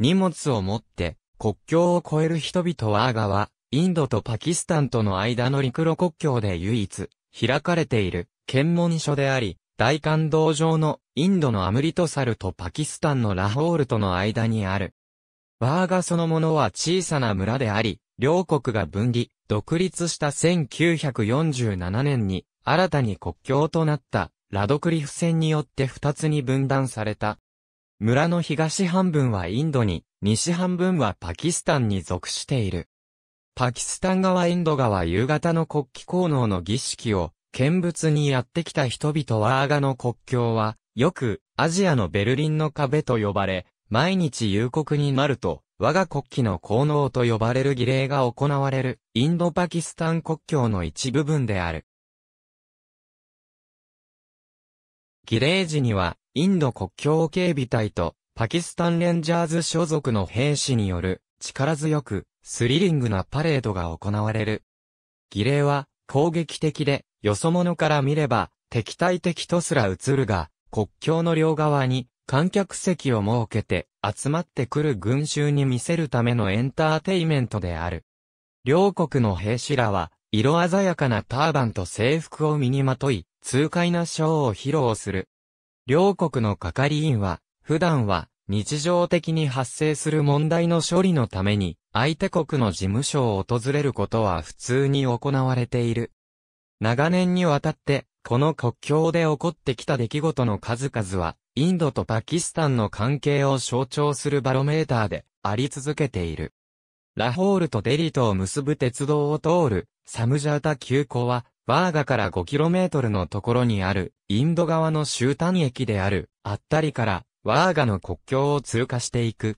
荷物を持って国境を越える人々はアガは、インドとパキスタンとの間の陸路国境で唯一、開かれている、検問所であり、大感動上のインドのアムリトサルとパキスタンのラホールとの間にある。バーガそのものは小さな村であり、両国が分離、独立した1947年に新たに国境となったラドクリフ戦によって2つに分断された。村の東半分はインドに、西半分はパキスタンに属している。パキスタン側インド側夕方の国旗効能の儀式を見物にやってきた人々はアーガの国境は、よくアジアのベルリンの壁と呼ばれ、毎日夕刻になると、我が国旗の効能と呼ばれる儀礼が行われる、インドパキスタン国境の一部分である。儀礼時には、インド国境警備隊とパキスタンレンジャーズ所属の兵士による力強くスリリングなパレードが行われる。儀礼は攻撃的でよそ者から見れば敵対的とすら映るが国境の両側に観客席を設けて集まってくる群衆に見せるためのエンターテイメントである。両国の兵士らは色鮮やかなターバンと制服を身にまとい、痛快なショーを披露する。両国の係員は、普段は、日常的に発生する問題の処理のために、相手国の事務所を訪れることは普通に行われている。長年にわたって、この国境で起こってきた出来事の数々は、インドとパキスタンの関係を象徴するバロメーターであり続けている。ラホールとデリとを結ぶ鉄道を通るサムジャータ急行はバーガから 5km のところにある、インド側の終端駅である、アッタリから、ワーガの国境を通過していく。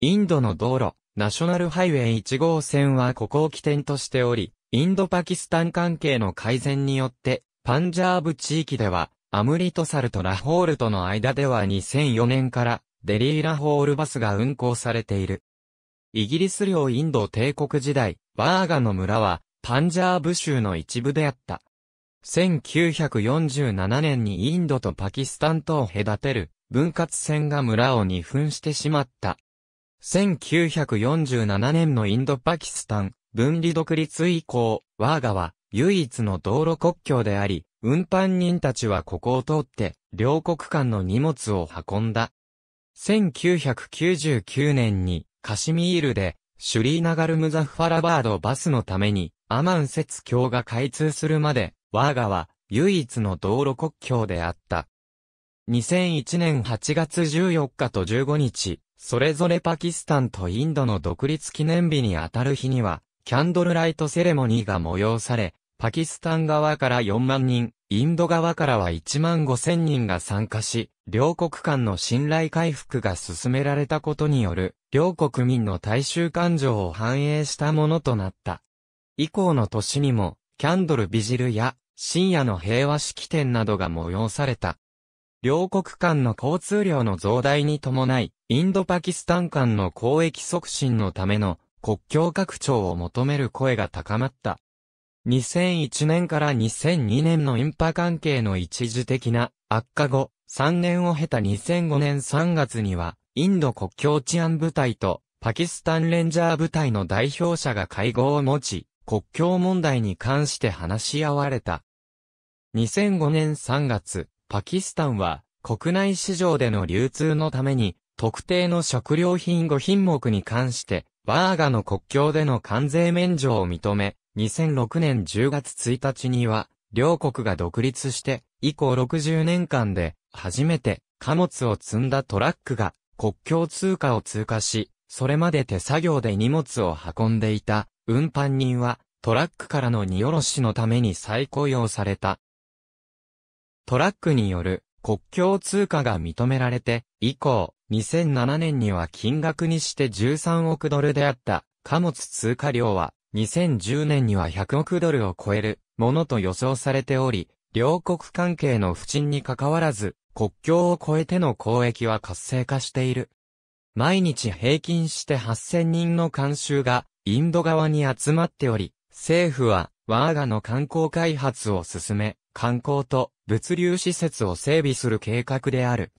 インドの道路、ナショナルハイウェイ1号線はここを起点としており、インドパキスタン関係の改善によって、パンジャーブ地域では、アムリトサルとラホールとの間では2004年から、デリーラホールバスが運行されている。イギリス領インド帝国時代、バーガの村は、パンジャーブ州の一部であった。1947年にインドとパキスタンとを隔てる分割線が村を二分してしまった。1947年のインドパキスタン分離独立以降、ワーガは唯一の道路国境であり、運搬人たちはここを通って両国間の荷物を運んだ。1999年にカシミールでシュリーナガルムザファラバードバスのためにアマン雪橋が開通するまで、我がは唯一の道路国境であった。2001年8月14日と15日、それぞれパキスタンとインドの独立記念日にあたる日には、キャンドルライトセレモニーが催され、パキスタン側から4万人、インド側からは1万5千人が参加し、両国間の信頼回復が進められたことによる、両国民の大衆感情を反映したものとなった。以降の年にも、キャンドルビジルや、深夜の平和式典などが催された。両国間の交通量の増大に伴い、インドパキスタン間の交易促進のための国境拡張を求める声が高まった。2001年から2002年のインパ関係の一時的な悪化後、3年を経た2005年3月には、インド国境治安部隊とパキスタンレンジャー部隊の代表者が会合を持ち、国境問題に関して話し合われた。2005年3月、パキスタンは国内市場での流通のために特定の食料品5品目に関してバーガの国境での関税免除を認め、2006年10月1日には両国が独立して以降60年間で初めて貨物を積んだトラックが国境通貨を通過し、それまで手作業で荷物を運んでいた運搬人は、トラックからの荷下ろしのために再雇用された。トラックによる国境通貨が認められて、以降、2007年には金額にして13億ドルであった貨物通貨量は、2010年には100億ドルを超えるものと予想されており、両国関係の不沈に関わらず、国境を越えての交易は活性化している。毎日平均して8000人の監修がインド側に集まっており、政府は、ワーガの観光開発を進め、観光と物流施設を整備する計画である。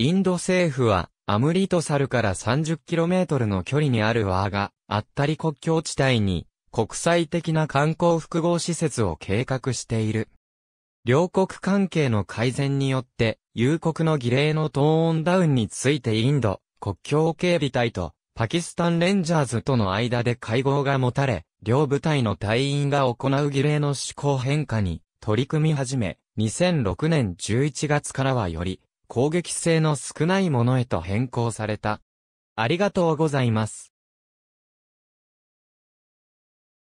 インド政府は、アムリトサルから 30km の距離にあるワーガ、アッタリ国境地帯に、国際的な観光複合施設を計画している。両国関係の改善によって、友国の儀礼のトーンダウンについてインド、国境警備隊とパキスタンレンジャーズとの間で会合が持たれ、両部隊の隊員が行う儀礼の思考変化に取り組み始め、2006年11月からはより攻撃性の少ないものへと変更された。ありがとうございます。